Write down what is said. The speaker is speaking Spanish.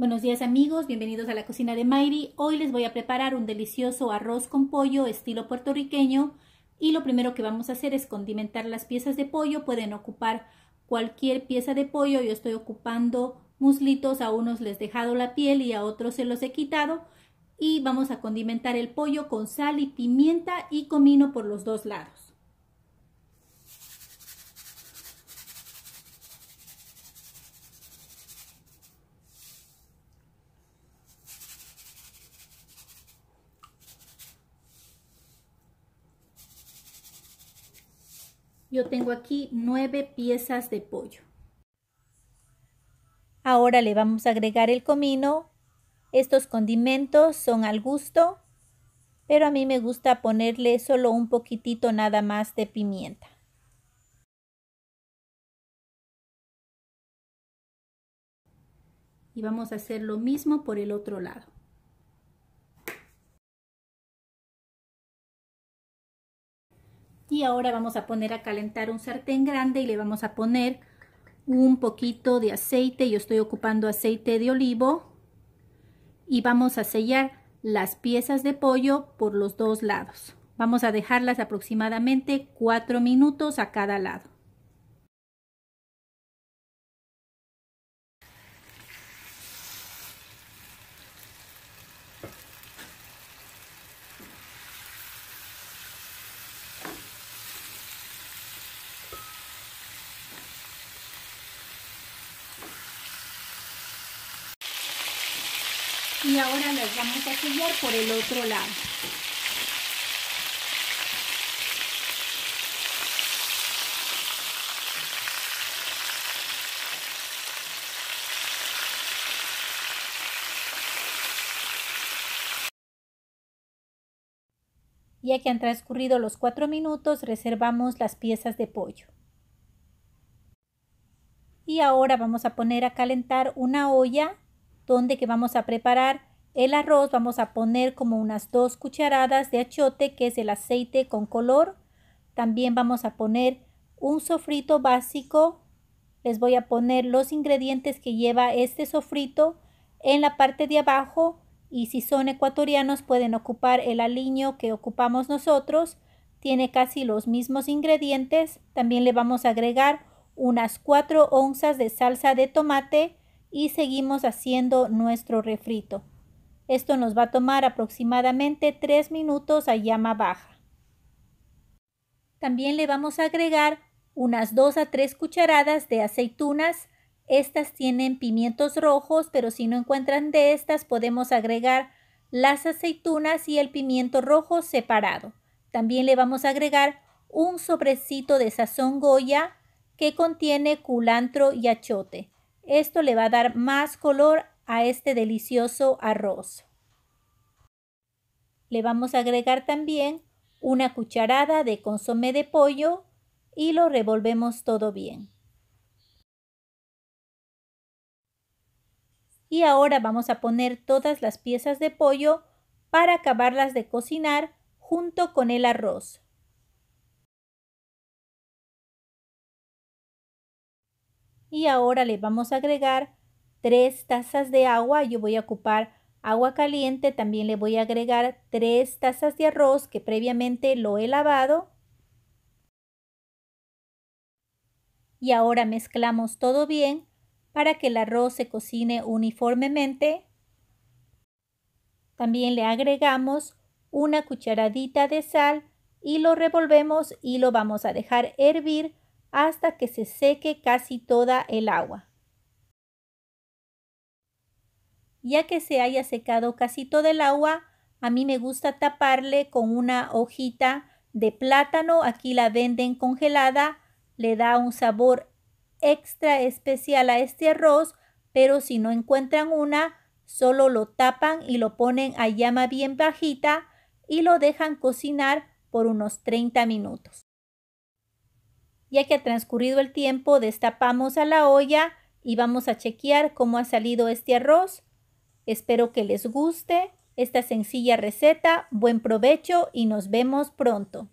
Buenos días amigos, bienvenidos a la cocina de Mayri. Hoy les voy a preparar un delicioso arroz con pollo estilo puertorriqueño y lo primero que vamos a hacer es condimentar las piezas de pollo. Pueden ocupar cualquier pieza de pollo, yo estoy ocupando muslitos, a unos les he dejado la piel y a otros se los he quitado. Y vamos a condimentar el pollo con sal y pimienta y comino por los dos lados. Yo tengo aquí nueve piezas de pollo. Ahora le vamos a agregar el comino. Estos condimentos son al gusto, pero a mí me gusta ponerle solo un poquitito nada más de pimienta. Y vamos a hacer lo mismo por el otro lado. Y ahora vamos a poner a calentar un sartén grande y le vamos a poner un poquito de aceite. Yo estoy ocupando aceite de olivo. Y vamos a sellar las piezas de pollo por los dos lados. Vamos a dejarlas aproximadamente 4 minutos a cada lado. y ahora las vamos a sellar por el otro lado. Ya que han transcurrido los cuatro minutos, reservamos las piezas de pollo. Y ahora vamos a poner a calentar una olla donde que vamos a preparar el arroz, vamos a poner como unas dos cucharadas de achote que es el aceite con color. También vamos a poner un sofrito básico. Les voy a poner los ingredientes que lleva este sofrito en la parte de abajo. Y si son ecuatorianos pueden ocupar el aliño que ocupamos nosotros. Tiene casi los mismos ingredientes. También le vamos a agregar unas 4 onzas de salsa de tomate y seguimos haciendo nuestro refrito. Esto nos va a tomar aproximadamente 3 minutos a llama baja. También le vamos a agregar unas 2 a 3 cucharadas de aceitunas. Estas tienen pimientos rojos, pero si no encuentran de estas podemos agregar las aceitunas y el pimiento rojo separado. También le vamos a agregar un sobrecito de sazón Goya que contiene culantro y achote. Esto le va a dar más color a este delicioso arroz. Le vamos a agregar también una cucharada de consomé de pollo y lo revolvemos todo bien. Y ahora vamos a poner todas las piezas de pollo para acabarlas de cocinar junto con el arroz. y ahora le vamos a agregar 3 tazas de agua. Yo voy a ocupar agua caliente, también le voy a agregar 3 tazas de arroz que previamente lo he lavado. Y ahora mezclamos todo bien para que el arroz se cocine uniformemente. También le agregamos una cucharadita de sal y lo revolvemos y lo vamos a dejar hervir hasta que se seque casi toda el agua. Ya que se haya secado casi toda el agua, a mí me gusta taparle con una hojita de plátano. Aquí la venden congelada. Le da un sabor extra especial a este arroz, pero si no encuentran una, solo lo tapan y lo ponen a llama bien bajita y lo dejan cocinar por unos 30 minutos. Ya que ha transcurrido el tiempo, destapamos a la olla y vamos a chequear cómo ha salido este arroz. Espero que les guste esta sencilla receta. Buen provecho y nos vemos pronto.